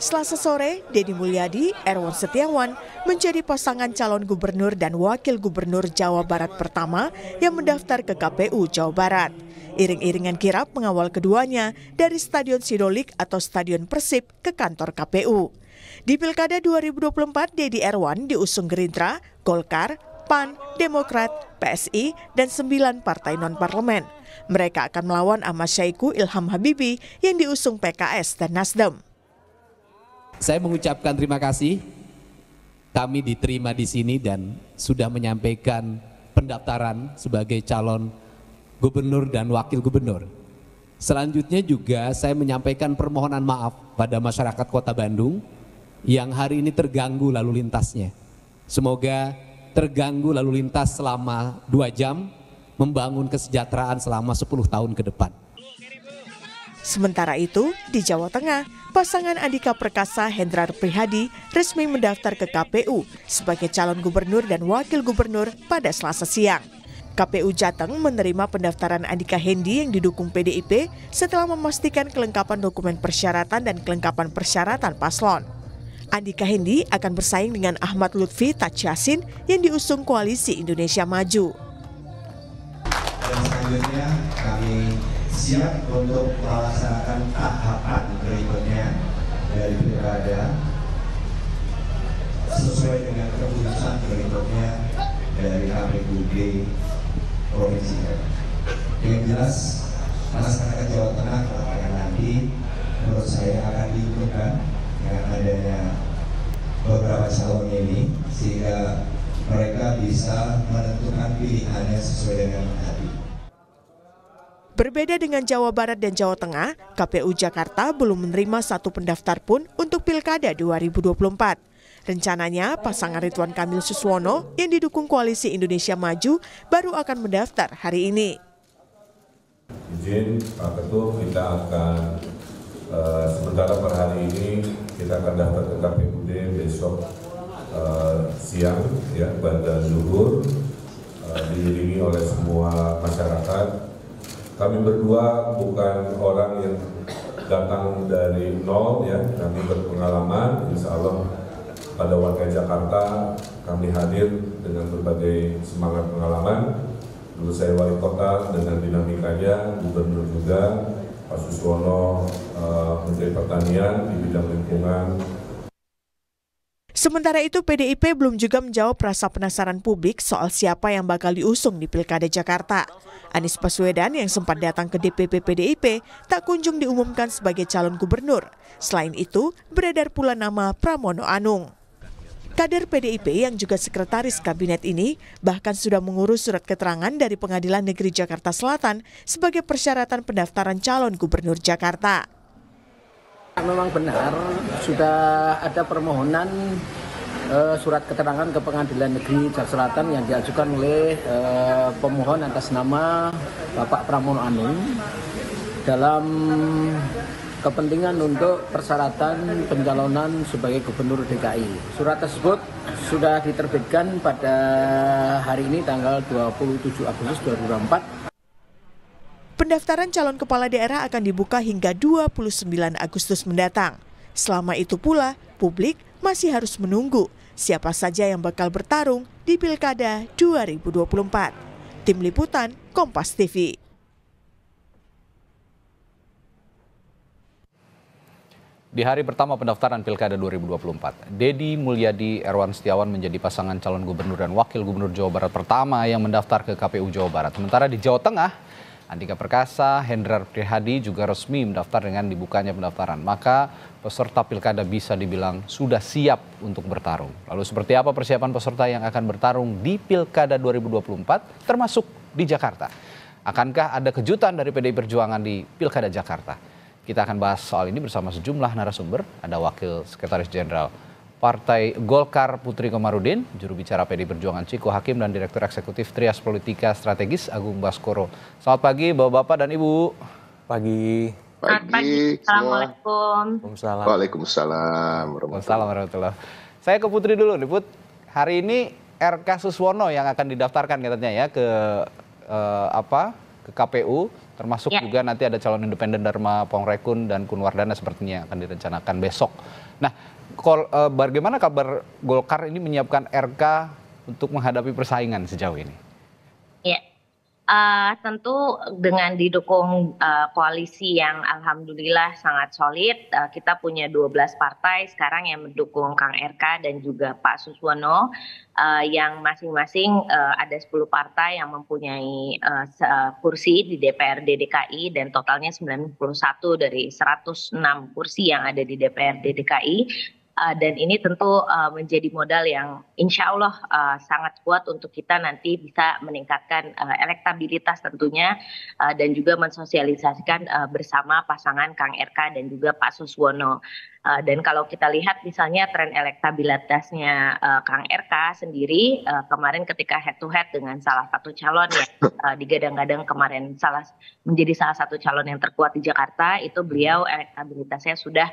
Selasa sore, Deddy Mulyadi, Erwan Setiawan menjadi pasangan calon gubernur dan wakil gubernur Jawa Barat pertama yang mendaftar ke KPU Jawa Barat. Iring-iringan kirap mengawal keduanya dari Stadion Sidolik atau Stadion Persib ke kantor KPU. Di Pilkada 2024, Deddy Erwan diusung Gerindra, Golkar, PAN, Demokrat, PSI, dan sembilan partai non-parlemen. Mereka akan melawan Ahmad Syaiku Ilham Habibi yang diusung PKS dan Nasdem. Saya mengucapkan terima kasih kami diterima di sini dan sudah menyampaikan pendaftaran sebagai calon gubernur dan wakil gubernur. Selanjutnya juga saya menyampaikan permohonan maaf pada masyarakat Kota Bandung yang hari ini terganggu lalu lintasnya. Semoga terganggu lalu lintas selama dua jam, membangun kesejahteraan selama 10 tahun ke depan. Sementara itu, di Jawa Tengah, pasangan Andika Perkasa Hendrar Prihadi resmi mendaftar ke KPU sebagai calon gubernur dan wakil gubernur pada selasa siang. KPU Jateng menerima pendaftaran Andika Hendi yang didukung PDIP setelah memastikan kelengkapan dokumen persyaratan dan kelengkapan persyaratan paslon. Andika Hendi akan bersaing dengan Ahmad Lutfi Tajasin yang diusung Koalisi Indonesia Maju. Dan selanjutnya kami siap untuk melaksanakan tahapan berikutnya dari pilkada sesuai dengan keputusan berikutnya dari KPUD Provinsi Yang jelas masyarakat Jawa Tengah katakan nanti menurut saya akan diuntungkan dengan adanya beberapa calon ini sehingga mereka bisa menentukan pilihannya sesuai dengan hati Berbeda dengan Jawa Barat dan Jawa Tengah, KPU Jakarta belum menerima satu pendaftar pun untuk Pilkada 2024. Rencananya, pasangan Ridwan Kamil Suswono yang didukung Koalisi Indonesia Maju baru akan mendaftar hari ini. Izin Pak Ketua, kita akan uh, sementara per hari ini kita akan daftar ke KPUD besok uh, siang ya pada zuhur uh, diiringi oleh semua masyarakat kami berdua bukan orang yang datang dari nol ya, kami berpengalaman, insya Allah pada warga Jakarta kami hadir dengan berbagai semangat pengalaman. Dulu saya wali kota dengan dinamikanya, gubernur juga, Pak Suswono uh, eh, Menteri Pertanian di bidang lingkungan, Sementara itu, PDIP belum juga menjawab rasa penasaran publik soal siapa yang bakal diusung di Pilkada Jakarta. Anies Baswedan yang sempat datang ke DPP PDIP tak kunjung diumumkan sebagai calon gubernur. Selain itu, beredar pula nama Pramono Anung. Kader PDIP yang juga sekretaris kabinet ini bahkan sudah mengurus surat keterangan dari Pengadilan Negeri Jakarta Selatan sebagai persyaratan pendaftaran calon gubernur Jakarta. Memang benar, sudah ada permohonan uh, surat keterangan ke Pengadilan Negeri Jakarta Selatan yang diajukan oleh uh, pemohon atas nama Bapak Pramono Anung dalam kepentingan untuk persyaratan pencalonan sebagai Gubernur DKI. Surat tersebut sudah diterbitkan pada hari ini tanggal 27 Agustus 2024. Pendaftaran calon kepala daerah akan dibuka hingga 29 Agustus mendatang. Selama itu pula, publik masih harus menunggu siapa saja yang bakal bertarung di Pilkada 2024. Tim Liputan Kompas TV. Di hari pertama pendaftaran Pilkada 2024, Dedi Mulyadi Erwan Setiawan menjadi pasangan calon gubernur dan wakil gubernur Jawa Barat pertama yang mendaftar ke KPU Jawa Barat. Sementara di Jawa Tengah, Andika Perkasa, Hendrar Prihadi juga resmi mendaftar dengan dibukanya pendaftaran. Maka peserta pilkada bisa dibilang sudah siap untuk bertarung. Lalu seperti apa persiapan peserta yang akan bertarung di pilkada 2024 termasuk di Jakarta? Akankah ada kejutan dari PDI Perjuangan di pilkada Jakarta? Kita akan bahas soal ini bersama sejumlah narasumber. Ada Wakil Sekretaris Jenderal Partai Golkar Putri Komarudin, juru bicara PD Perjuangan Ciko Hakim dan Direktur Eksekutif Trias Politika Strategis Agung Baskoro. Selamat pagi Bapak-bapak dan Ibu. Pagi. Pagi. pagi. Assalamualaikum. Waalaikumsalam. Waalaikumsalam. Waalaikumsalam Saya ke Putri dulu nih Put. Hari ini RK Suswono yang akan didaftarkan katanya ya ke eh, apa? ke KPU termasuk ya. juga nanti ada calon independen Dharma Pongrekun dan Kunwardana sepertinya akan direncanakan besok. Nah, Eh, bagaimana kabar Golkar ini menyiapkan RK untuk menghadapi persaingan sejauh ini? Ya, uh, tentu dengan didukung uh, koalisi yang alhamdulillah sangat solid, uh, kita punya 12 partai sekarang yang mendukung Kang RK dan juga Pak Suswono uh, yang masing-masing uh, ada 10 partai yang mempunyai uh, kursi di DPRD DKI dan totalnya 91 dari 106 kursi yang ada di DPRD DKI uh, dan ini tentu uh, menjadi modal yang insya Allah uh, sangat kuat untuk kita nanti bisa meningkatkan uh, elektabilitas tentunya uh, dan juga mensosialisasikan uh, bersama pasangan Kang RK dan juga Pak Suswono. Uh, dan kalau kita lihat misalnya tren elektabilitasnya uh, Kang RK sendiri uh, kemarin ketika head to head dengan salah satu calon ya uh, digadang-gadang kemarin salah menjadi salah satu calon yang terkuat di Jakarta itu beliau elektabilitasnya sudah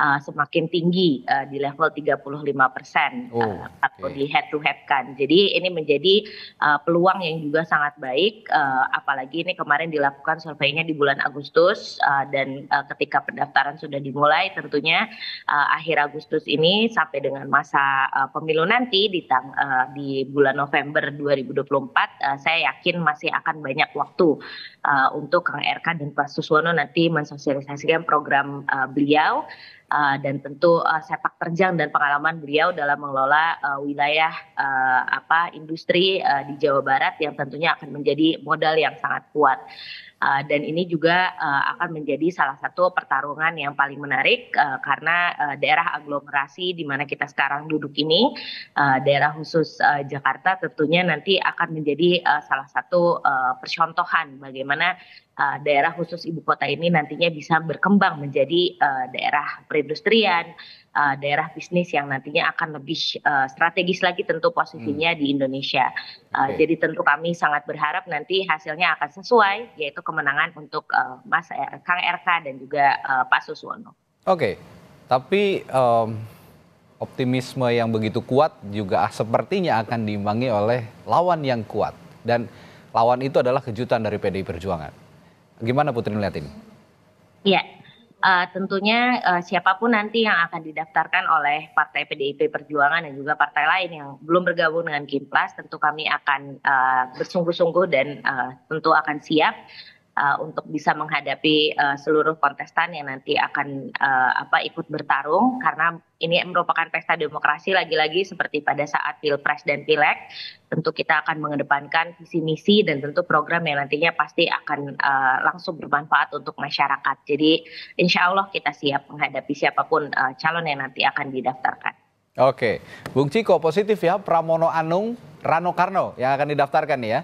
uh, semakin tinggi uh, di level 35 persen oh, uh, atau okay. di head to head kan. Jadi ini menjadi uh, peluang yang juga sangat baik uh, apalagi ini kemarin dilakukan surveinya di bulan Agustus uh, dan uh, ketika pendaftaran sudah dimulai tentunya uh, akhir Agustus ini sampai dengan masa uh, pemilu nanti di tang, uh, di bulan November 2024 uh, saya yakin masih akan banyak waktu uh, untuk Kang RK dan Pak Suswono nanti mensosialisasikan program uh, beliau uh, dan tentu uh, sepak terjang dan pengalaman beliau dalam mengelola uh, wilayah uh, apa industri uh, di Jawa Barat yang tentunya akan menjadi modal yang sangat kuat. Eh, dan ini juga uh, akan menjadi salah satu pertarungan yang paling menarik uh, karena uh, daerah aglomerasi di mana kita sekarang duduk ini uh, daerah khusus uh, Jakarta tentunya nanti akan menjadi uh, salah satu uh, percontohan bagaimana uh, daerah khusus ibu kota ini nantinya bisa berkembang menjadi uh, daerah perindustrian, uh, daerah bisnis yang nantinya akan lebih uh, strategis lagi tentu posisinya hmm. di Indonesia. Uh, okay. Jadi tentu kami sangat berharap nanti hasilnya akan sesuai, yaitu kemenangan untuk uh, Mas R, Kang RK dan juga uh, Pak Suswono. Oke, okay. tapi um, optimisme yang begitu kuat juga sepertinya akan diimbangi oleh lawan yang kuat dan lawan itu adalah kejutan dari PDI Perjuangan. Gimana Putri melihat ini? Iya, uh, tentunya uh, siapapun nanti yang akan didaftarkan oleh Partai PDIP Perjuangan dan juga partai lain yang belum bergabung dengan Kimplas, tentu kami akan uh, bersungguh-sungguh dan uh, tentu akan siap uh, untuk bisa menghadapi uh, seluruh kontestan yang nanti akan uh, apa ikut bertarung karena ini merupakan pesta demokrasi lagi-lagi seperti pada saat pilpres dan pileg tentu kita akan mengedepankan visi misi dan tentu program yang nantinya pasti akan uh, langsung bermanfaat untuk masyarakat jadi insya Allah kita siap menghadapi siapapun uh, calon yang nanti akan didaftarkan. Oke, Bung Ciko positif ya Pramono Anung Rano Karno yang akan didaftarkan nih ya.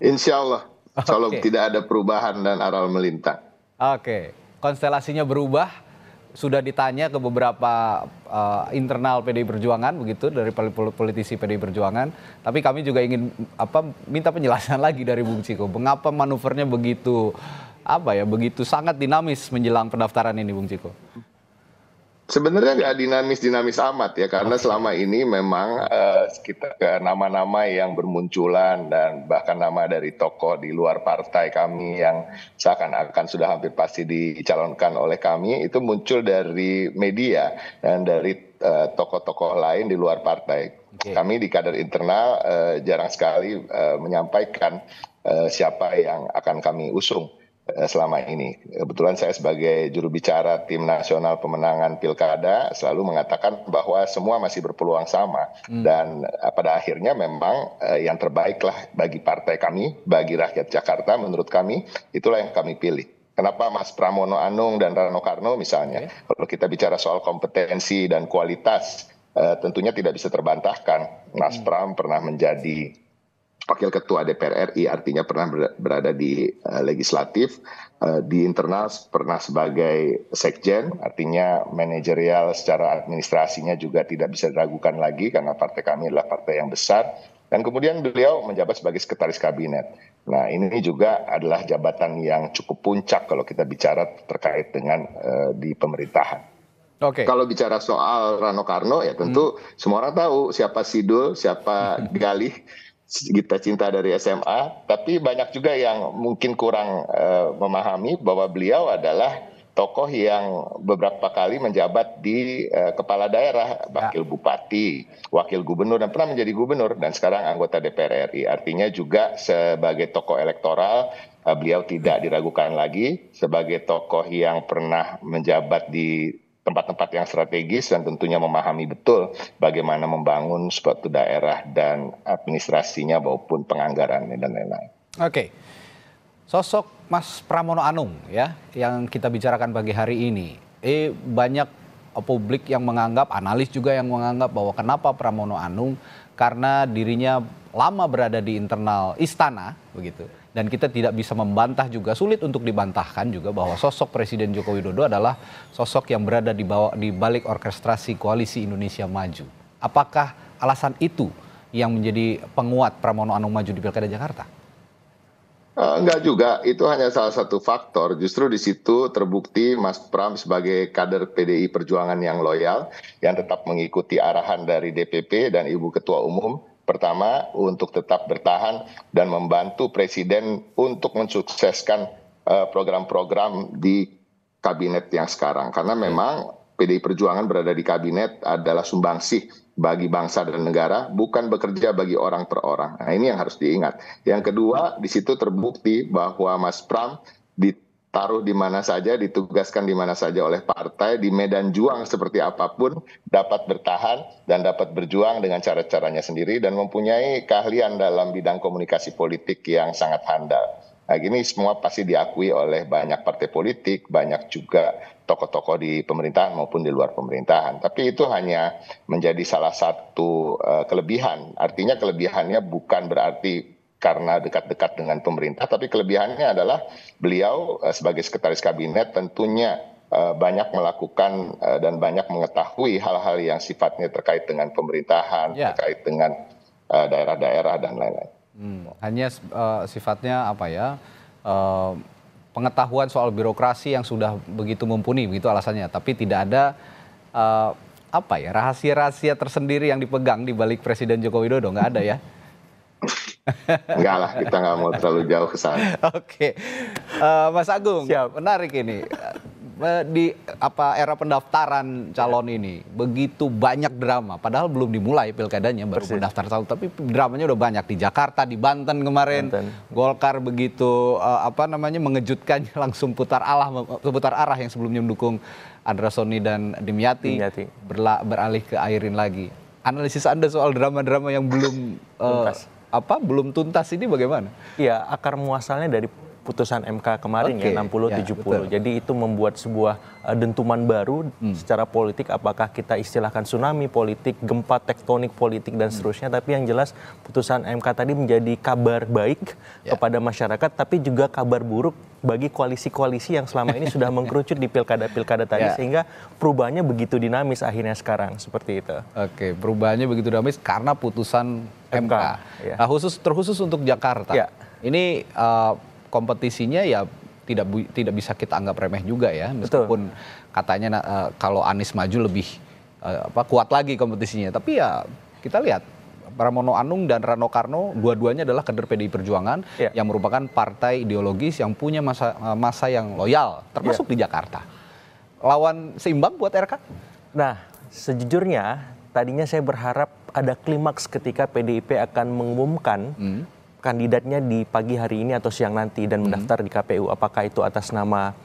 Insya Allah kalau okay. tidak ada perubahan dan aral melintang. Oke, okay. konstelasinya berubah. Sudah ditanya ke beberapa uh, internal PDI Perjuangan begitu dari politisi PDI Perjuangan. Tapi kami juga ingin apa minta penjelasan lagi dari Bung Ciko. Mengapa manuvernya begitu apa ya begitu sangat dinamis menjelang pendaftaran ini Bung Ciko? Sebenarnya nggak dinamis-dinamis amat ya, karena selama ini memang uh, eh, kita nama-nama yang bermunculan dan bahkan nama dari tokoh di luar partai kami yang seakan-akan sudah hampir pasti dicalonkan oleh kami itu muncul dari media dan dari uh, tokoh-tokoh lain di luar partai. Okay. Kami di kader internal uh, jarang sekali uh, menyampaikan uh, siapa yang akan kami usung Eh, selama ini. Kebetulan saya sebagai juru bicara tim nasional pemenangan pilkada selalu mengatakan bahwa semua masih berpeluang sama hmm. dan eh, pada akhirnya memang eh, yang terbaiklah bagi partai kami, bagi rakyat Jakarta menurut kami itulah yang kami pilih. Kenapa Mas Pramono Anung dan Rano Karno misalnya? Okay. Kalau kita bicara soal kompetensi dan kualitas, tentunya tidak bisa terbantahkan. Mas hmm. Pram pernah menjadi wakil ketua DPR RI artinya pernah berada di eh, legislatif eh, di internal pernah sebagai sekjen artinya manajerial secara administrasinya juga tidak bisa diragukan lagi karena partai kami adalah partai yang besar dan kemudian beliau menjabat sebagai sekretaris kabinet. Nah, ini juga adalah jabatan yang cukup puncak kalau kita bicara terkait dengan uh, di pemerintahan. Okay. Kalau bicara soal Rano Karno ya tentu hmm. semua orang tahu siapa Sidul, siapa Galih kita cinta dari SMA, tapi banyak juga yang mungkin kurang uh, memahami bahwa beliau adalah tokoh yang beberapa kali menjabat di uh, kepala daerah, ya. wakil bupati, wakil gubernur dan pernah menjadi gubernur dan sekarang anggota DPR RI. Artinya juga sebagai tokoh elektoral uh, beliau tidak diragukan lagi sebagai tokoh yang pernah menjabat di tempat-tempat yang strategis dan tentunya memahami betul bagaimana membangun suatu daerah dan administrasinya maupun penganggarannya dan lain-lain. Oke. Sosok Mas Pramono Anung ya yang kita bicarakan pagi hari ini. Eh banyak publik yang menganggap, analis juga yang menganggap bahwa kenapa Pramono Anung karena dirinya lama berada di internal istana begitu dan kita tidak bisa membantah juga sulit untuk dibantahkan juga bahwa sosok Presiden Joko Widodo adalah sosok yang berada di bawah di balik orkestrasi koalisi Indonesia Maju. Apakah alasan itu yang menjadi penguat Pramono Anung maju di Pilkada Jakarta? Eh, enggak juga, itu hanya salah satu faktor. Justru di situ terbukti Mas Pram sebagai kader PDI Perjuangan yang loyal, yang tetap mengikuti arahan dari DPP dan Ibu Ketua Umum, Pertama, untuk tetap bertahan dan membantu Presiden untuk mensukseskan eh, program-program di kabinet yang sekarang. Karena memang PDI Perjuangan berada di kabinet adalah sumbangsih bagi bangsa dan negara, bukan bekerja bagi orang per orang. Nah ini yang harus diingat. Yang kedua, di situ terbukti bahwa Mas Pram di taruh di mana saja, ditugaskan di mana saja oleh partai, di medan juang seperti apapun, dapat bertahan dan dapat berjuang dengan cara-caranya sendiri dan mempunyai keahlian dalam bidang komunikasi politik yang sangat handal. Nah, ini semua pasti diakui oleh banyak partai politik, banyak juga tokoh-tokoh di pemerintahan maupun di luar pemerintahan. Tapi itu hanya menjadi salah satu eh, kelebihan. Artinya kelebihannya bukan berarti karena dekat-dekat dengan pemerintah, tapi kelebihannya adalah beliau eh, sebagai sekretaris kabinet tentunya eh, banyak melakukan eh, dan banyak mengetahui hal-hal yang sifatnya terkait dengan pemerintahan, ya. terkait dengan daerah-daerah dan lain-lain. Hmm, hanya uh, sifatnya apa ya? Uh, pengetahuan soal birokrasi yang sudah begitu mumpuni, begitu alasannya. Tapi tidak ada uh, apa ya rahasia-rahasia tersendiri yang dipegang di balik Presiden Joko Widodo, nggak ada ya? Enggak lah, kita nggak mau terlalu jauh ke sana. Oke, okay. uh, eh, Mas Agung, Siap. menarik ini eh, di apa era pendaftaran calon iya. ini begitu banyak drama padahal belum dimulai pilkadanya baru Persis. mendaftar calon tapi dramanya udah banyak di Jakarta di Banten kemarin Banten. Golkar begitu uh, apa namanya mengejutkan langsung putar arah putar arah yang sebelumnya mendukung Andra Soni dan Dimyati, Dimyati. Berla, beralih ke Airin lagi analisis Anda soal drama-drama yang belum uh, apa belum tuntas ini bagaimana? Iya, akar muasalnya dari putusan MK kemarin okay. ya 60 ya, 70. Betul. Jadi itu membuat sebuah eh, dentuman baru hmm. secara politik apakah kita istilahkan tsunami politik, gempa tektonik politik dan hmm. seterusnya hmm. tapi yang jelas putusan MK tadi menjadi kabar baik yeah. kepada masyarakat tapi juga kabar buruk bagi koalisi-koalisi yang selama ini sudah mengkerucut di pilkada-pilkada tadi yeah. sehingga perubahannya begitu dinamis akhirnya sekarang seperti itu. Oke, perubahannya begitu dinamis karena putusan MK. MK. Ya. Nah, khusus terkhusus untuk Jakarta. Ya. Ini uh, kompetisinya ya tidak tidak bisa kita anggap remeh juga ya meskipun Betul. katanya uh, kalau Anies maju lebih uh, apa kuat lagi kompetisinya tapi ya kita lihat Pramono Anung dan Rano Karno dua-duanya adalah kader PDI Perjuangan ya. yang merupakan partai ideologis yang punya masa eh, masa yang loyal termasuk ya. di Jakarta lawan seimbang buat RK nah sejujurnya tadinya saya berharap ada klimaks ketika PDIP akan mengumumkan hmm kandidatnya di pagi hari ini atau siang nanti dan hmm. mendaftar di KPU apakah itu atas nama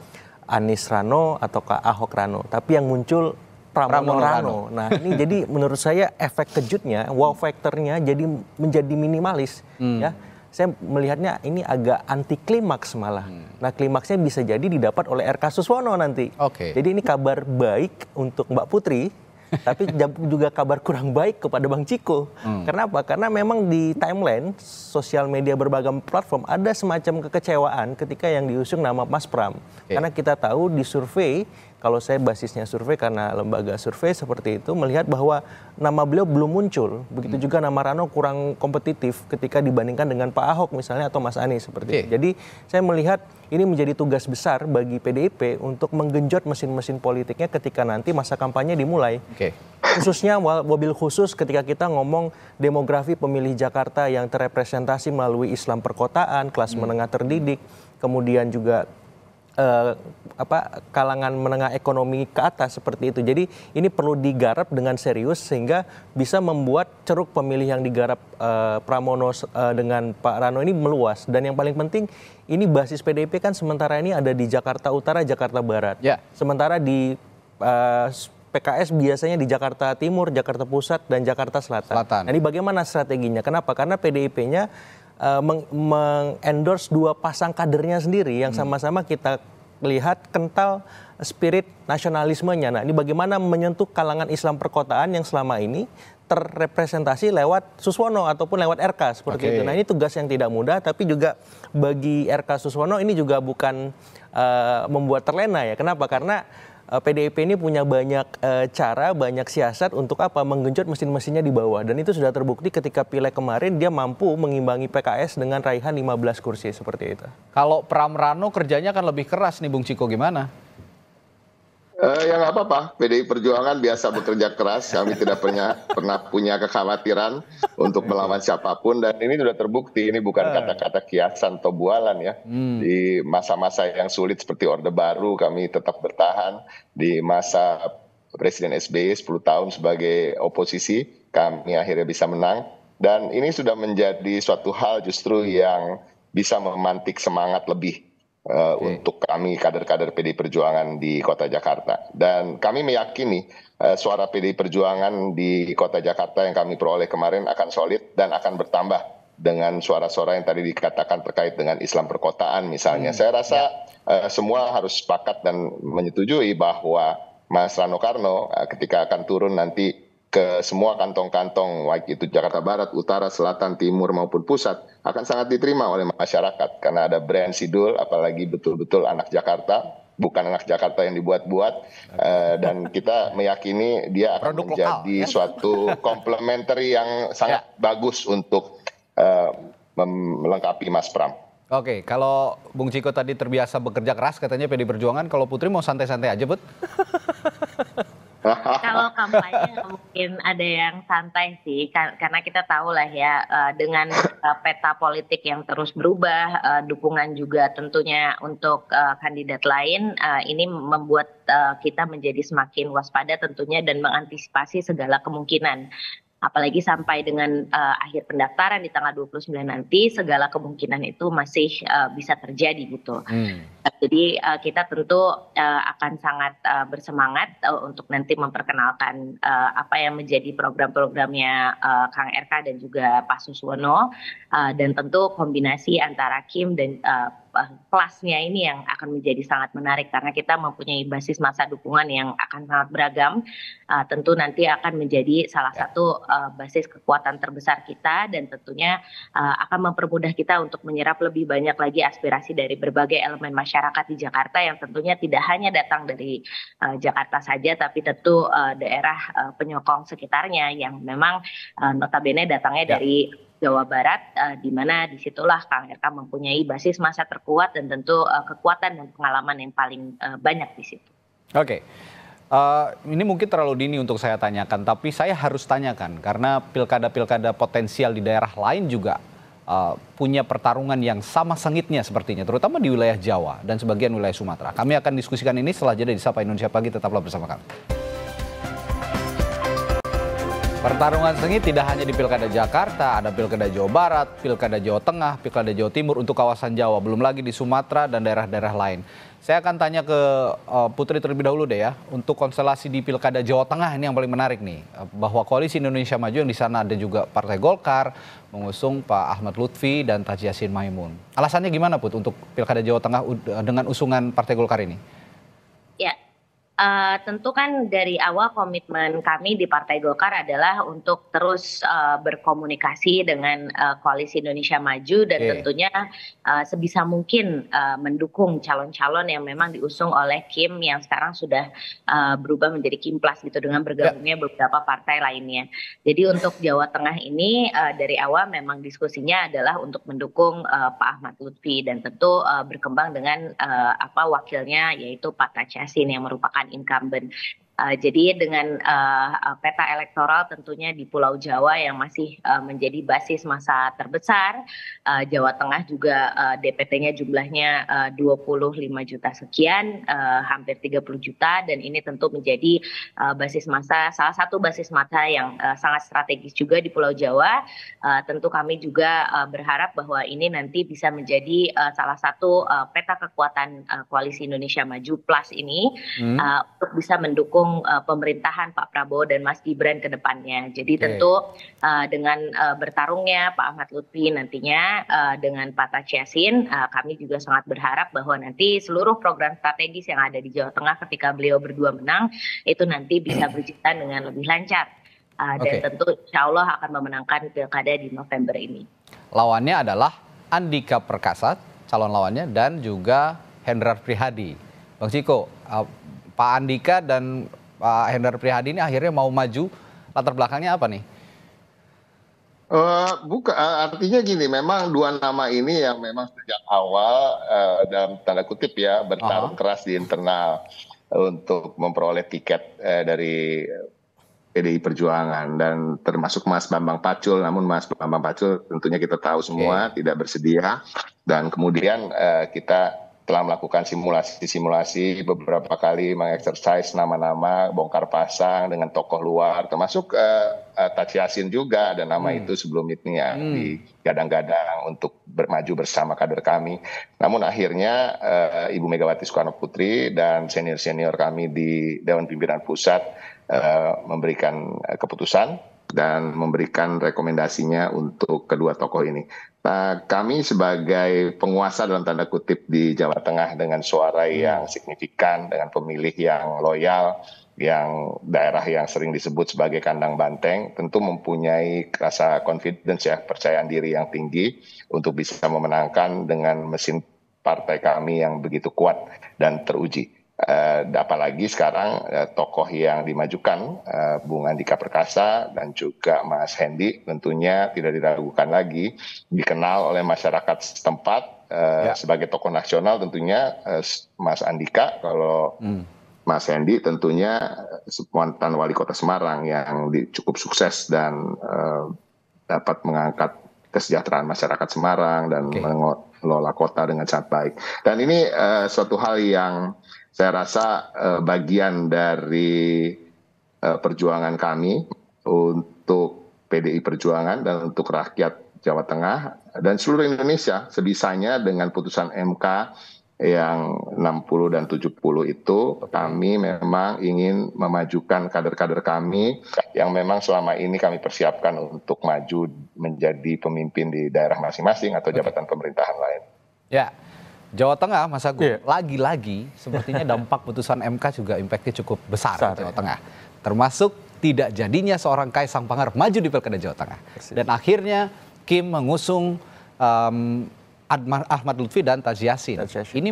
Anies Rano ataukah Ahok Rano tapi yang muncul Pramono, Pramono Rano. Rano. Nah, ini jadi menurut saya efek kejutnya, wow faktornya jadi menjadi minimalis hmm. ya. Saya melihatnya ini agak anti klimaks malah. Hmm. Nah, klimaksnya bisa jadi didapat oleh RK Suswono nanti. Okay. Jadi ini kabar baik untuk Mbak Putri tapi juga kabar kurang baik kepada Bang Ciko. Hmm. Kenapa? Karena memang di timeline sosial media berbagai platform ada semacam kekecewaan ketika yang diusung nama Mas Pram. Okay. Karena kita tahu di survei kalau saya basisnya survei karena lembaga survei seperti itu melihat bahwa nama beliau belum muncul. Begitu hmm. juga nama Rano kurang kompetitif ketika dibandingkan dengan Pak Ahok misalnya atau Mas Anies seperti okay. itu. Jadi saya melihat ini menjadi tugas besar bagi PDIP untuk menggenjot mesin-mesin politiknya ketika nanti masa kampanye dimulai. Okay. Khususnya mobil khusus ketika kita ngomong demografi pemilih Jakarta yang terrepresentasi melalui Islam perkotaan, kelas hmm. menengah terdidik, kemudian juga uh, apa kalangan menengah ekonomi ke atas seperti itu. Jadi ini perlu digarap dengan serius sehingga bisa membuat ceruk pemilih yang digarap uh, Pramono uh, dengan Pak Rano ini meluas dan yang paling penting ini basis PDIP kan sementara ini ada di Jakarta Utara, Jakarta Barat. Ya. Sementara di uh, PKS biasanya di Jakarta Timur, Jakarta Pusat, dan Jakarta Selatan. Selatan. Nah, ini bagaimana strateginya? Kenapa? Karena PDIP-nya uh, mengendorse meng dua pasang kadernya sendiri yang hmm. sama-sama hmm. kita lihat kental spirit nasionalismenya. Nah, ini bagaimana menyentuh kalangan Islam perkotaan yang selama ini terrepresentasi lewat Suswono ataupun lewat RK seperti okay. itu. Nah ini tugas yang tidak mudah, tapi juga bagi RK Suswono ini juga bukan uh, membuat terlena ya. Kenapa? Karena PDIP eh, ini punya banyak eh, cara, banyak siasat untuk apa menggenjot mesin-mesinnya di bawah dan itu sudah terbukti ketika pileg kemarin dia mampu mengimbangi PKS dengan raihan 15 kursi seperti itu. Kalau Pramrano kerjanya akan lebih keras nih Bung Ciko gimana? Uh, ya nggak apa-apa. PDI Perjuangan biasa bekerja keras. Kami tidak pernah pernah punya kekhawatiran untuk melawan siapapun. Dan ini sudah terbukti. Ini bukan eh. kata-kata kiasan atau bualan ya. Hmm. Di masa-masa yang sulit seperti Orde Baru, kami tetap bertahan. Di masa Presiden SBY 10 tahun sebagai oposisi, kami akhirnya bisa menang. Dan ini sudah menjadi suatu hal justru yang bisa memantik semangat lebih Eh, okay. untuk kami kader-kader PD Perjuangan di Kota Jakarta. Dan kami meyakini uh, suara PD Perjuangan di Kota Jakarta yang kami peroleh kemarin akan solid dan akan bertambah dengan suara-suara yang tadi dikatakan terkait dengan Islam perkotaan misalnya. Hmm. Saya rasa ya. uh, semua harus sepakat dan menyetujui bahwa Mas Rano Karno ketika akan turun nanti ke semua kantong-kantong baik itu Jakarta Barat, Utara, Selatan, Timur maupun pusat akan sangat diterima oleh masyarakat karena ada brand Sidul apalagi betul-betul anak Jakarta bukan anak Jakarta yang dibuat-buat eh, dan kita meyakini dia akan Produk menjadi lokal. Iya. suatu komplementari yang sangat ya. bagus untuk uh, melengkapi Mas Pram. Oke, kalau Bung Ciko tadi terbiasa bekerja keras katanya PD Perjuangan, kalau Putri mau santai-santai aja, Bet? Kalau kampanye mungkin ada yang santai sih, karena kita tahu lah ya eh, dengan eh, peta politik yang terus berubah, eh, dukungan juga tentunya untuk kandidat lain, ini membuat kita menjadi semakin waspada tentunya dan mengantisipasi segala kemungkinan apalagi sampai dengan uh, akhir pendaftaran di tanggal 29 nanti segala kemungkinan itu masih uh, bisa terjadi gitu. Hmm. Eh, jadi uh, kita tentu uh, akan sangat uh, bersemangat uh, untuk nanti memperkenalkan uh, apa yang menjadi program-programnya uh, Kang RK dan juga Pak Suswono uh, dan tentu kombinasi antara Kim dan uh, Eh, kelasnya ini yang akan menjadi sangat menarik karena kita mempunyai basis masa dukungan yang akan sangat beragam. Uh, tentu nanti akan menjadi salah ya. satu uh, basis kekuatan terbesar kita dan tentunya uh, akan mempermudah kita untuk menyerap lebih banyak lagi aspirasi dari berbagai elemen masyarakat di Jakarta yang tentunya tidak hanya datang dari uh, Jakarta saja tapi tentu uh, daerah uh, penyokong sekitarnya yang memang uh, notabene datangnya ya. dari Jawa Barat, uh, di mana disitulah Kang RK mempunyai basis masa terkuat dan tentu uh, kekuatan dan pengalaman yang paling uh, banyak di situ. Oke. Okay. Uh, ini mungkin terlalu dini untuk saya tanyakan, tapi saya harus tanyakan karena pilkada-pilkada potensial di daerah lain juga uh, punya pertarungan yang sama sengitnya sepertinya, terutama di wilayah Jawa dan sebagian wilayah Sumatera. Kami akan diskusikan ini setelah jeda di Sapa Indonesia Pagi, tetaplah bersama kami. Pertarungan sengit tidak hanya di Pilkada Jakarta, ada Pilkada Jawa Barat, Pilkada Jawa Tengah, Pilkada Jawa Timur untuk kawasan Jawa, belum lagi di Sumatera dan daerah-daerah lain. Saya akan tanya ke eh, Putri terlebih dahulu deh ya, untuk konstelasi di Pilkada Jawa Tengah ini yang paling menarik nih, eh, bahwa koalisi Indonesia Maju yang di sana ada juga Partai Golkar mengusung Pak Ahmad Lutfi dan Taj Yassin Maimun. Alasannya gimana Put untuk Pilkada Jawa Tengah eh, dengan usungan Partai Golkar ini? Ya, Uh, tentu kan dari awal komitmen kami di Partai Golkar adalah untuk terus uh, berkomunikasi dengan uh, Koalisi Indonesia Maju dan yeah. tentunya uh, sebisa mungkin uh, mendukung calon-calon yang memang diusung oleh Kim yang sekarang sudah uh, berubah menjadi Kim Plus gitu dengan ya. bergabungnya yeah. beberapa partai lainnya. Jadi untuk Jawa Tengah ini uh, dari awal memang diskusinya adalah untuk mendukung uh, Pak Ahmad Lutfi dan tentu uh, berkembang dengan uh, apa wakilnya yaitu Pak Tachasin yang merupakan incumbent Uh, jadi dengan uh, peta elektoral tentunya di Pulau Jawa yang masih uh, menjadi basis masa terbesar, uh, Jawa Tengah juga uh, DPT-nya jumlahnya uh, 25 juta sekian, uh, hampir 30 juta dan ini tentu menjadi uh, basis masa salah satu basis masa yang uh, sangat strategis juga di Pulau Jawa. Uh, tentu kami juga uh, berharap bahwa ini nanti bisa menjadi uh, salah satu uh, peta kekuatan uh, koalisi Indonesia Maju Plus ini hmm. uh, untuk bisa mendukung mendukung uh, pemerintahan Pak Prabowo dan Mas Gibran ke depannya. Jadi okay. tentu uh, dengan uh, bertarungnya Pak Ahmad Lutfi nantinya uh, dengan Pak Tachiasin uh, kami juga sangat berharap bahwa nanti seluruh program strategis yang ada di Jawa Tengah ketika beliau berdua menang itu nanti bisa berjalan dengan lebih lancar. Uh, okay. Dan tentu insya Allah akan memenangkan pilkada di November ini. Lawannya adalah Andika Perkasa, calon lawannya, dan juga Hendrar Prihadi. Bang Ciko, Pak Andika dan Pak eh, Hendar Prihadi ini akhirnya mau maju latar belakangnya apa nih? Uh, buka eh, artinya gini memang dua nama ini yang memang sejak awal uh, dalam tanda kutip ya bertarung uh -huh. keras di internal untuk memperoleh tiket uh, dari PDI Perjuangan dan termasuk Mas Bambang Pacul namun Mas Bambang Pacul tentunya kita tahu semua okay. tidak bersedia dan kemudian uh, kita telah melakukan simulasi-simulasi beberapa kali mengeksersis nama-nama bongkar pasang dengan tokoh luar termasuk uh, uh, juga ada nama hmm. itu sebelum ini ya hmm. digadang-gadang untuk bermaju bersama kader kami. Namun akhirnya uh, Ibu Megawati Soekarno Putri dan senior-senior kami di Dewan Pimpinan Pusat uh, memberikan keputusan dan memberikan rekomendasinya untuk kedua tokoh ini. Nah, kami sebagai penguasa dalam tanda kutip di Jawa Tengah dengan suara hmm. yang signifikan, dengan pemilih yang loyal, yang daerah yang sering disebut sebagai kandang banteng, tentu mempunyai rasa confidence ya, percayaan diri yang tinggi untuk bisa memenangkan dengan mesin partai kami yang begitu kuat dan teruji. Uh, apalagi sekarang uh, tokoh yang dimajukan uh, Bung Andika Perkasa dan juga Mas Hendi tentunya tidak diragukan lagi dikenal oleh masyarakat setempat uh, ya. sebagai tokoh nasional tentunya uh, Mas Andika kalau hmm. Mas Hendi tentunya mantan wali kota Semarang yang di, cukup sukses dan uh, dapat mengangkat kesejahteraan masyarakat Semarang dan okay. mengelola kota dengan sangat baik dan ini uh, suatu hal yang saya rasa uh, bagian dari uh, perjuangan kami untuk PDI Perjuangan dan untuk rakyat Jawa Tengah dan seluruh Indonesia sebisanya dengan putusan MK yang 60 dan 70 itu kami memang ingin memajukan kader-kader kami yang memang selama ini kami persiapkan untuk maju menjadi pemimpin di daerah masing-masing atau jabatan pemerintahan lain. Ya. Jawa Tengah, Mas Agung, yeah. lagi-lagi sepertinya dampak putusan MK juga impact-nya cukup besar, di Jawa iya. Tengah. Termasuk tidak jadinya seorang Kaisang Pangar maju di Pilkada Jawa Tengah. Dan akhirnya Kim mengusung um, Ahmad Lutfi dan Taziasin. Yassin. Ini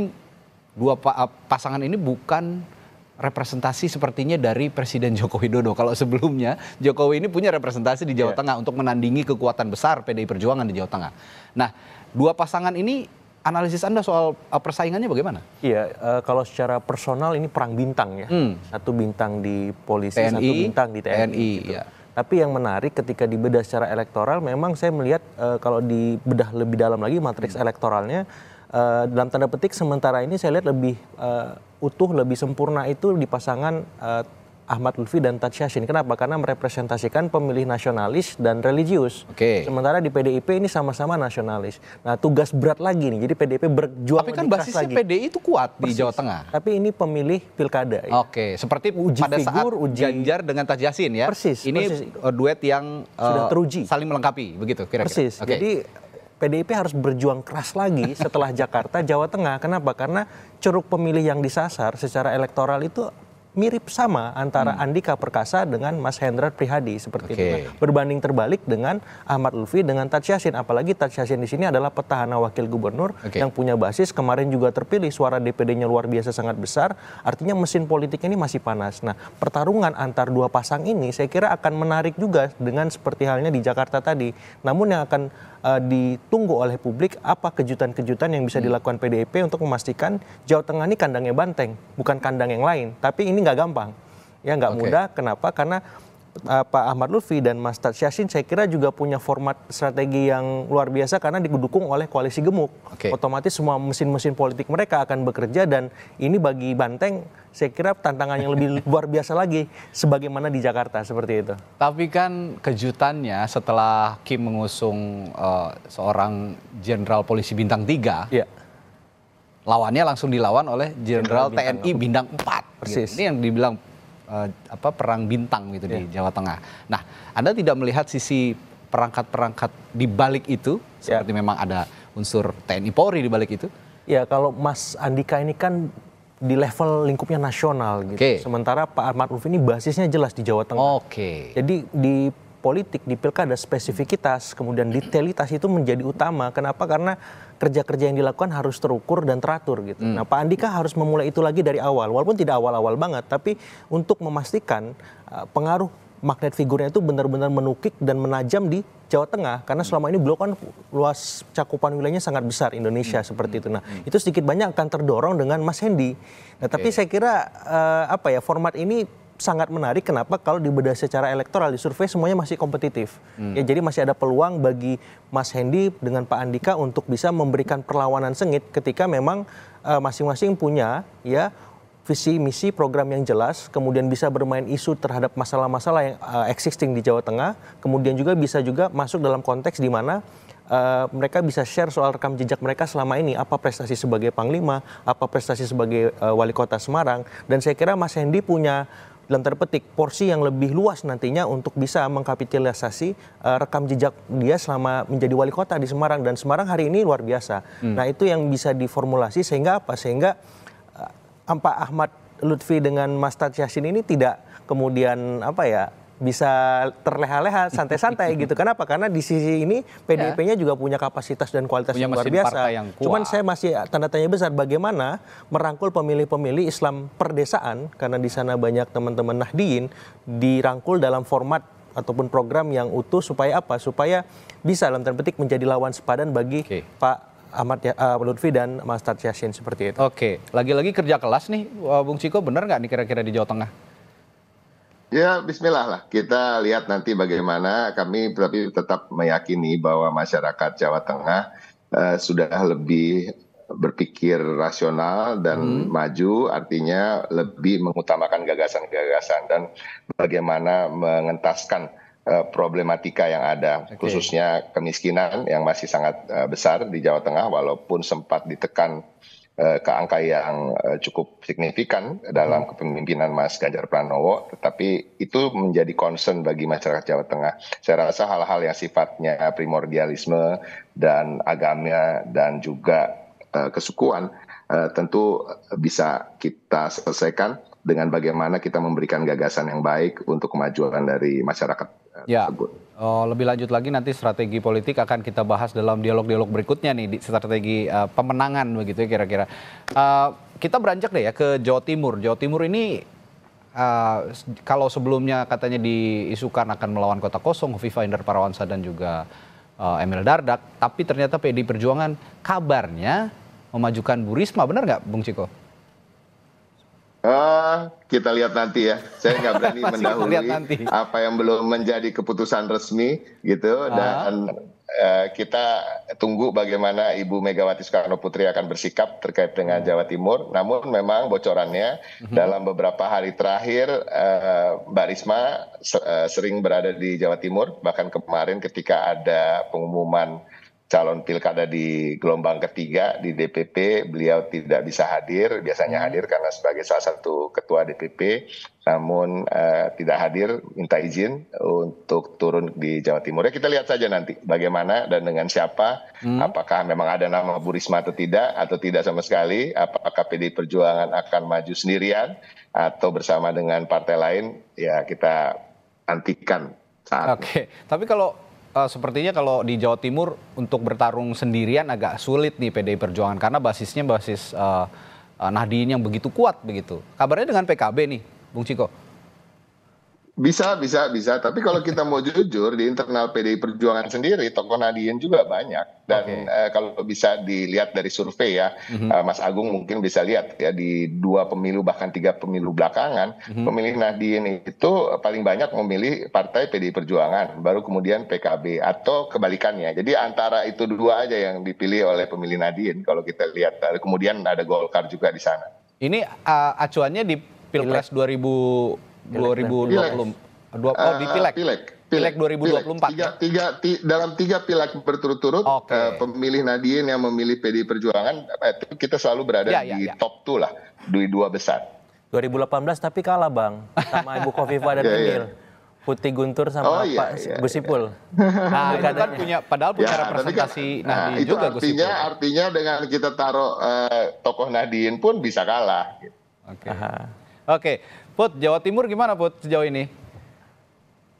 dua eh, pasangan ini bukan representasi sepertinya dari Presiden Joko Widodo. Kalau sebelumnya Jokowi ini punya representasi di Jawa yeah. Tengah untuk menandingi kekuatan besar PDI Perjuangan di Jawa Tengah. Nah, dua pasangan ini analisis Anda soal uh, persaingannya bagaimana? Iya, uh, kalau secara personal ini perang bintang ya. Hmm. Satu bintang di polisi, TNI, satu bintang di TNI. TNI gitu. ya. Tapi yang menarik ketika dibedah secara elektoral, memang saya melihat uh, kalau dibedah lebih dalam lagi matriks hmm. elektoralnya, uh, dalam tanda petik sementara ini saya lihat lebih uh, utuh, lebih sempurna itu di pasangan uh, Ahmad Lutfi dan Tad Yassin. Kenapa? Karena merepresentasikan pemilih nasionalis dan religius. Oke. Okay. Sementara di PDIP ini sama-sama nasionalis. Nah, tugas berat lagi nih. Jadi PDIP berjuang Tapi kan basisnya lagi. PDI itu kuat Persis. di Jawa Tengah. Tapi ini pemilih pilkada. Ya. Oke, okay. seperti uji pada figur, saat uji... Ganjar dengan Tad Yassin ya. Persis. Ini persis. Eh, duet yang uh, sudah teruji. Saling melengkapi begitu kira-kira. Persis. Okay. Jadi PDIP harus berjuang keras lagi setelah Jakarta, Jawa Tengah. Kenapa? Karena ceruk pemilih yang disasar secara elektoral itu mirip sama antara hmm. Andika Perkasa dengan Mas Hendra Prihadi seperti okay. itu. Berbanding terbalik dengan Ahmad Lufi dengan Taj Yassin, apalagi Taj Yassin di sini adalah petahana wakil gubernur okay. yang punya basis kemarin juga terpilih suara DPD-nya luar biasa sangat besar. Artinya mesin politik ini masih panas. Nah, pertarungan antar dua pasang ini saya kira akan menarik juga dengan seperti halnya di Jakarta tadi. Namun yang akan uh, ditunggu oleh publik apa kejutan-kejutan yang bisa hmm. dilakukan PDIP untuk memastikan Jawa Tengah ini kandangnya banteng, bukan kandang yang lain. Tapi ini nggak gampang, ya nggak okay. mudah. Kenapa? Karena uh, Pak Ahmad Lutfi dan Mas Tad Syasin saya kira juga punya format strategi yang luar biasa karena didukung oleh koalisi gemuk. Okay. Otomatis semua mesin-mesin politik mereka akan bekerja dan ini bagi Banteng saya kira tantangan yang lebih luar biasa lagi sebagaimana di Jakarta seperti itu. Tapi kan kejutannya setelah Kim mengusung uh, seorang jenderal polisi bintang 3. Yeah lawannya langsung dilawan oleh Jenderal TNI Bintang 4. Gitu. Persis. Gitu. Ini yang dibilang uh, apa perang bintang gitu yeah. di iya. Jawa Tengah. Nah, Anda tidak melihat sisi perangkat-perangkat di balik itu seperti yeah. memang ada unsur TNI Polri di balik itu? Ya, kalau Mas Andika ini kan di level lingkupnya nasional gitu. Sementara Pak Ahmad Ruf ini basisnya jelas di Jawa Tengah. Oke. Okay. Jadi di politik di pilkada spesifikitas kemudian detailitas itu menjadi utama. Kenapa? Karena kerja-kerja yang dilakukan harus terukur dan teratur gitu. Hmm. Nah, Pak Andika harus memulai itu lagi dari awal, walaupun tidak awal-awal banget, tapi untuk memastikan uh, pengaruh magnet figurnya itu benar-benar menukik dan menajam di Jawa Tengah karena selama ini beliau kan luas cakupan wilayahnya sangat besar Indonesia hmm. seperti itu. Nah, hmm. hmm. itu sedikit banyak akan terdorong dengan Mas Hendi. Nah, okay. tapi saya kira uh, apa ya format ini sangat menarik kenapa kalau dibedah secara elektoral di survei semuanya masih kompetitif. Hmm. Ya jadi masih ada peluang bagi Mas Hendy dengan Pak Andika untuk bisa memberikan perlawanan sengit ketika memang eh, masing-masing uh, punya ya visi misi program yang jelas, kemudian bisa bermain isu terhadap masalah-masalah yang uh, existing di Jawa Tengah, kemudian juga bisa juga masuk dalam konteks di mana uh, mereka bisa share soal rekam jejak mereka selama ini, apa prestasi sebagai panglima, apa prestasi sebagai uh, wali kota Semarang, dan saya kira Mas Hendy punya dalam tanda petik porsi yang lebih luas nantinya untuk bisa mengkapitalisasi uh, rekam jejak dia selama menjadi wali kota di Semarang dan Semarang hari ini luar biasa. Hmm. Nah itu yang bisa diformulasi sehingga apa sehingga uh, eh, Pak Ahmad Lutfi dengan Mas Taj ini tidak kemudian apa ya bisa terleha-leha, santai-santai gitu. Kenapa? Karena di sisi ini PDIP-nya ya. juga punya kapasitas dan kualitas punya yang luar biasa. Yang Cuman saya masih tanda tanya besar bagaimana merangkul pemilih-pemilih Islam perdesaan karena di sana banyak teman-teman Nahdiin dirangkul dalam format ataupun program yang utuh supaya apa? Supaya bisa dalam tanda petik menjadi lawan sepadan bagi okay. Pak Ahmad uh, Lutfi dan Mas Tad seperti itu. Oke, okay. lagi-lagi kerja kelas nih, eh, Bung Ciko benar nggak nih kira-kira di Jawa Tengah? Ya, bismillah lah. Kita lihat nanti bagaimana kami tapi tetap meyakini bahwa masyarakat Jawa Tengah uh, sudah lebih berpikir rasional dan hmm. maju artinya lebih mengutamakan gagasan-gagasan dan bagaimana mengentaskan uh, problematika yang ada okay. khususnya kemiskinan yang masih sangat uh, besar di Jawa Tengah walaupun sempat ditekan Eh, ke angka yang eh, cukup signifikan dalam hmm. kepemimpinan Mas Ganjar Pranowo, tetapi itu menjadi concern bagi masyarakat Jawa Tengah. Saya rasa hal-hal yang sifatnya primordialisme dan agama dan juga eh, kesukuan tentu bisa kita selesaikan dengan bagaimana kita memberikan gagasan yang baik untuk kemajuan dari masyarakat ya. tersebut. Oh, lebih lanjut lagi nanti strategi politik akan kita bahas dalam dialog-dialog berikutnya nih di strategi uh, pemenangan begitu ya kira-kira. Uh, kita beranjak deh ya ke Jawa Timur. Jawa Timur ini uh, kalau sebelumnya katanya diisukan akan melawan kota kosong Viva Indar Parawansa dan juga uh, Emil Dardak, tapi ternyata PD Perjuangan kabarnya memajukan Bu Risma, benar nggak Bung Ciko? Uh, kita lihat nanti ya. Saya nggak berani mendahului apa yang belum menjadi keputusan resmi gitu uh. dan uh, kita tunggu bagaimana Ibu Megawati Soekarno Putri akan bersikap terkait dengan hmm. Jawa Timur. Namun memang bocorannya uh-huh. dalam beberapa hari terakhir uh, Mbak Risma eh, sering berada di Jawa Timur. Bahkan kemarin ketika ada pengumuman calon pilkada di gelombang ketiga di DPP beliau tidak bisa hadir biasanya hmm. hadir karena sebagai salah satu ketua DPP namun uh, tidak hadir minta izin untuk turun di Jawa Timur ya kita lihat saja nanti bagaimana dan dengan siapa hmm. apakah memang ada nama Bu Risma atau tidak atau tidak sama sekali apakah PD Perjuangan akan maju sendirian atau bersama dengan partai lain ya kita nantikan saat Oke, okay. tapi kalau uh, sepertinya kalau di Jawa Timur untuk bertarung sendirian agak sulit nih PDI Perjuangan karena basisnya basis uh, uh, Nahdien yang begitu kuat begitu. Kabarnya dengan PKB nih, Bung Ciko. Bisa, bisa, bisa. Tapi kalau kita mau jujur di internal PDI Perjuangan sendiri, tokoh Nadien juga banyak. Dan okay. uh, eh, kalau bisa dilihat dari survei ya, mm-hmm. uh, Mas Agung mungkin bisa lihat ya di dua pemilu bahkan tiga pemilu belakangan, mm-hmm. pemilih Nadien itu paling banyak memilih partai PDI Perjuangan, baru kemudian PKB atau kebalikannya. Jadi antara itu dua aja yang dipilih oleh pemilih Nadien. Kalau kita lihat, kemudian ada Golkar juga di sana. Ini uh, acuannya di Pilpres 2000 2020 dua, oh di eh, pileg. Pileg. Pileg 2024. Tiga, ya? tiga, tiga, dalam tiga pileg berturut-turut okay. uh, eh, pemilih Nadien yang memilih PD Perjuangan eh, itu kita selalu berada ya, di ya, ya. top 2 lah, di dua besar. 2018 tapi kalah Bang sama Ibu Kofifa dan Emil. Ya, ya. Putih Guntur sama oh, iya, Pak iya, Gusipul. Iya. Nah, itu kan punya padahal punya ya, kan, representasi kan, Nahdien nah, itu juga artinya, Gusipul. Artinya dengan kita taruh uh, tokoh Nadien pun bisa kalah. Gitu. Oke. Okay. Oke. Okay. Put, Jawa Timur gimana Put sejauh ini?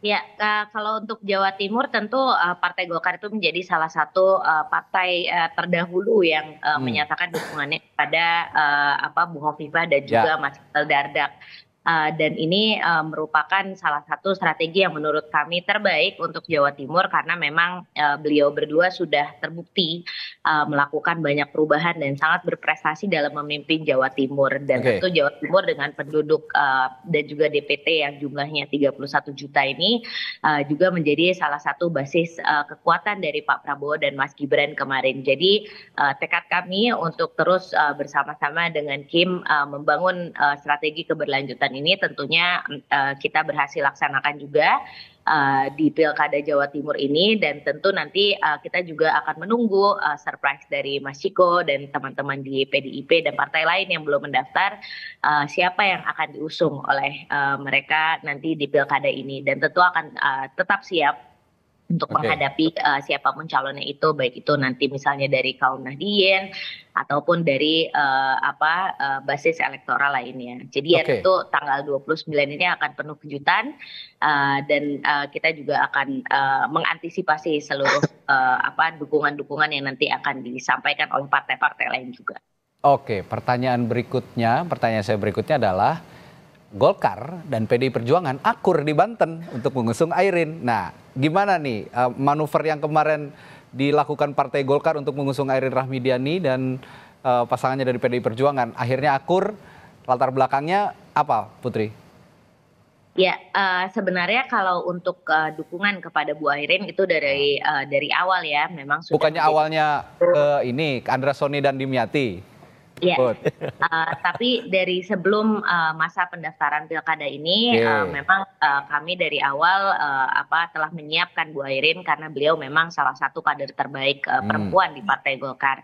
Ya, eh, kalau untuk Jawa Timur tentu eh, Partai Golkar itu menjadi salah satu eh, partai terdahulu yang hmm. menyatakan dukungannya kepada uh, apa Bu Hovifa dan juga ya. Mas Dardak uh, dan ini uh, merupakan salah satu strategi yang menurut kami terbaik untuk Jawa Timur karena memang uh, beliau berdua sudah terbukti uh, melakukan banyak perubahan dan sangat berprestasi dalam memimpin Jawa Timur dan okay. tentu Jawa Timur dengan penduduk uh, dan juga DPT yang jumlahnya 31 juta ini uh, juga menjadi salah satu basis uh, kekuatan dari Pak Prabowo dan Mas Gibran kemarin. Jadi uh, tekad kami untuk terus uh, bersama-sama dengan Kim uh, membangun uh, strategi keberlanjutan ini tentunya uh, kita berhasil laksanakan juga uh, di Pilkada Jawa Timur ini dan tentu nanti uh, kita juga akan menunggu uh, surprise dari Mas Ciko dan teman-teman di PDIP dan partai lain yang belum mendaftar uh, siapa yang akan diusung oleh uh, mereka nanti di Pilkada ini dan tentu akan uh, tetap siap untuk okay. menghadapi uh, siapapun calonnya itu baik itu nanti misalnya dari kaum Nahdien ataupun dari uh, apa uh, basis elektoral lainnya. Jadi ya okay. itu tanggal 29 ini akan penuh kejutan uh, dan uh, kita juga akan uh, mengantisipasi seluruh uh, apa dukungan-dukungan yang nanti akan disampaikan oleh partai-partai lain juga. Oke, pertanyaan berikutnya, pertanyaan saya berikutnya adalah Golkar dan PDI Perjuangan akur di Banten untuk mengusung Airin. Nah, gimana nih uh, manuver yang kemarin dilakukan Partai Golkar untuk mengusung Airin Rahmidiani dan uh, pasangannya dari PDI Perjuangan. Akhirnya akur, latar belakangnya apa Putri? Ya, uh, sebenarnya kalau untuk uh, dukungan kepada Bu Airin itu dari uh, dari awal ya, memang sudah Bukannya menjadi... awalnya ke ini ke Andra Soni dan Dimyati. Ya. Uh, tapi dari sebelum uh, masa pendaftaran pilkada ini okay. uh, eh, memang uh, kami dari awal uh, apa telah menyiapkan Bu Airin karena beliau memang salah satu kader terbaik uh, perempuan hmm. di Partai Golkar.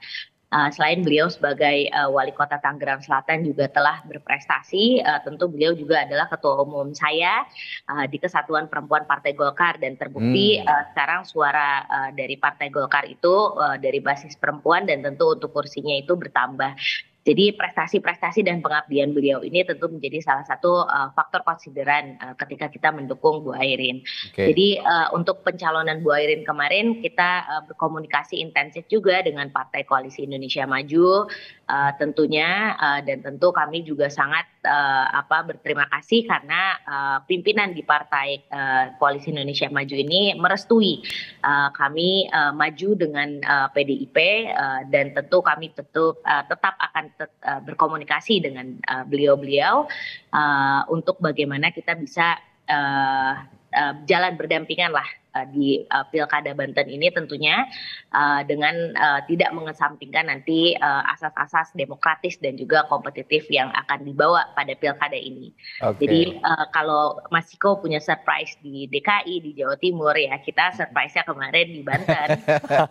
Uh, selain beliau sebagai uh, wali kota Tangerang Selatan juga telah berprestasi, uh, tentu beliau juga adalah ketua umum saya uh, di Kesatuan Perempuan Partai Golkar dan terbukti hmm. uh, sekarang suara uh, dari Partai Golkar itu uh, dari basis perempuan dan tentu untuk kursinya itu bertambah. Jadi prestasi-prestasi dan pengabdian beliau ini tentu menjadi salah satu uh, faktor konsideran uh, eh, ketika kita mendukung Bu Airin. Okay. Jadi uh, untuk pencalonan Bu Airin kemarin kita uh, berkomunikasi intensif juga dengan Partai Koalisi Indonesia Maju uh, tentunya uh, dan tentu kami juga sangat uh, apa berterima kasih karena uh, pimpinan di Partai uh, Koalisi Indonesia Maju ini merestui uh, kami uh, maju dengan uh, PDIP uh, dan tentu kami tentu uh, tetap akan uh, berkomunikasi dengan eh, beliau-beliau uh, uh, untuk bagaimana kita bisa uh, uh, jalan berdampingan lah Eh, di uh, Pilkada Banten ini tentunya uh, dengan uh, tidak mengesampingkan nanti asas-asas uh, demokratis dan juga kompetitif yang akan dibawa pada Pilkada ini. Okay. Jadi uh, kalau Mas Ciko punya surprise di DKI di Jawa Timur ya kita surprise-nya kemarin di Banten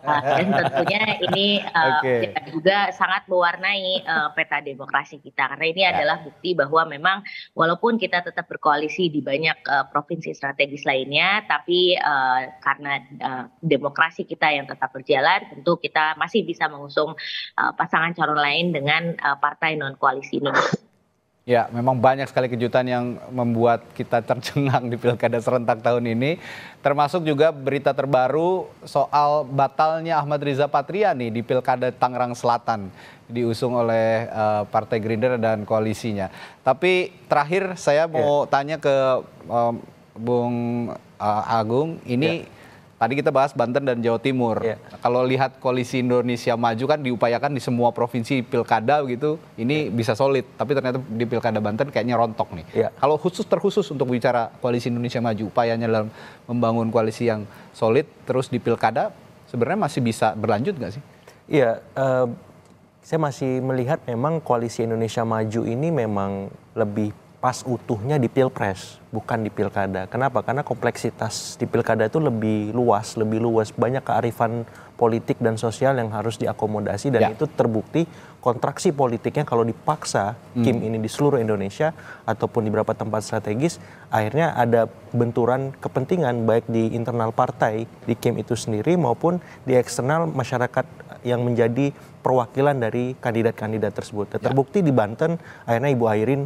uh, dan tentunya ini uh, okay. juga sangat mewarnai uh, peta demokrasi kita karena ini yeah. adalah bukti bahwa memang walaupun kita tetap berkoalisi di banyak uh, provinsi strategis lainnya tapi uh, Eh, karena uh, demokrasi kita yang tetap berjalan, tentu kita masih bisa mengusung uh, pasangan calon lain dengan uh, partai non koalisi Ya, memang banyak sekali kejutan yang membuat kita tercengang di pilkada serentak tahun ini. Termasuk juga berita terbaru soal batalnya Ahmad Riza Patria nih di pilkada Tangerang Selatan diusung oleh uh, Partai Gerindra dan koalisinya. Tapi terakhir saya mau yeah. tanya ke um, Bung uh, Agung, ini ya. tadi kita bahas Banten dan Jawa Timur. Ya. Kalau lihat koalisi Indonesia Maju kan diupayakan di semua provinsi pilkada gitu, ini ya. bisa solid. Tapi ternyata di pilkada Banten kayaknya rontok nih. Ya. Kalau khusus terkhusus untuk bicara koalisi Indonesia Maju, upayanya dalam membangun koalisi yang solid, terus di pilkada sebenarnya masih bisa berlanjut nggak sih? Iya. uh saya masih melihat memang koalisi Indonesia Maju ini memang lebih pas utuhnya di pilpres, bukan di pilkada. Kenapa? Karena kompleksitas di pilkada itu lebih luas, lebih luas, banyak kearifan politik dan sosial yang harus diakomodasi dan ya. itu terbukti kontraksi politiknya kalau dipaksa hmm. Kim ini di seluruh Indonesia ataupun di beberapa tempat strategis, akhirnya ada benturan kepentingan baik di internal partai di Kim itu sendiri maupun di eksternal masyarakat yang menjadi perwakilan dari kandidat-kandidat tersebut. Ya. Terbukti ya. di Banten, akhirnya Ibu Airin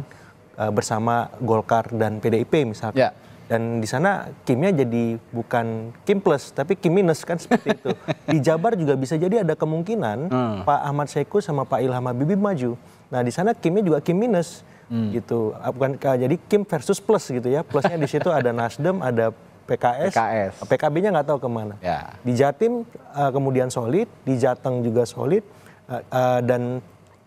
uh, bersama Golkar dan PDIP misalnya. Yeah. Dan di sana Kimnya jadi bukan Kim plus tapi Kim minus kan seperti itu. di Jabar juga bisa jadi ada kemungkinan hmm. Pak Ahmad Saiku sama Pak Ilham Habibie maju. Nah di sana Kimnya juga Kim minus hmm. gitu. Ah, bukan ah, jadi Kim versus plus gitu ya. Plusnya di situ ada Nasdem, ada PKS, PKS. PKB-nya nggak tahu kemana. Ya. Di Jatim uh, kemudian solid, di Jateng juga solid, uh, uh, dan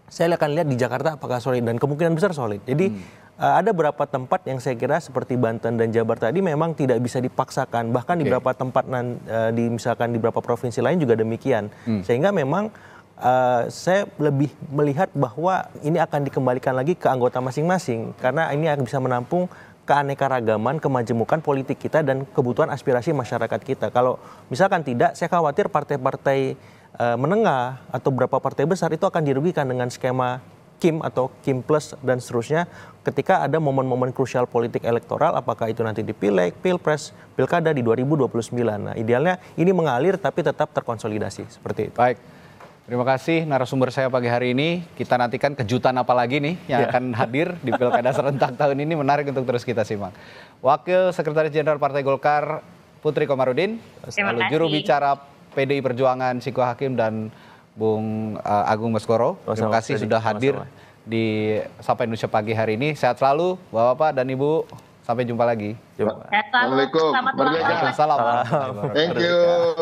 saya akan lihat di Jakarta apakah solid dan kemungkinan besar solid. Jadi hmm. Eh, ada beberapa tempat yang saya kira seperti Banten dan Jabar tadi memang tidak bisa dipaksakan. Bahkan okay. di beberapa tempat eh, di misalkan di beberapa provinsi lain juga demikian. Hmm. Sehingga memang Uh, saya lebih melihat bahwa ini akan dikembalikan lagi ke anggota masing-masing karena ini akan bisa menampung keanekaragaman, kemajemukan politik kita dan kebutuhan aspirasi masyarakat kita. Kalau misalkan tidak, saya khawatir partai-partai Eh, menengah atau berapa partai besar itu akan dirugikan dengan skema Kim atau Kim Plus dan seterusnya ketika ada momen-momen krusial politik elektoral apakah itu nanti di pileg, pilpres, pilkada di 2029. Nah, idealnya ini mengalir tapi tetap terkonsolidasi seperti itu. Baik. Terima kasih narasumber saya pagi hari ini. Kita nantikan kejutan apa lagi nih yang yeah. akan hadir di Pilkada serentak tahun ini menarik untuk terus kita simak. Wakil Sekretaris Jenderal Partai Golkar Putri Komarudin, lalu juru bicara PDI Perjuangan Siko Hakim dan Bung uh, Agung Baskoro. Terima kasih Masalah. sudah hadir Masalah. di Sapa Indonesia pagi hari ini. Sehat selalu Bapak-bapak dan Ibu. Sampai jumpa lagi. Assalamualaikum. Assalamualaikum. Thank you.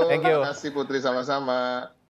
Thank you. Terima kasih Putri sama-sama.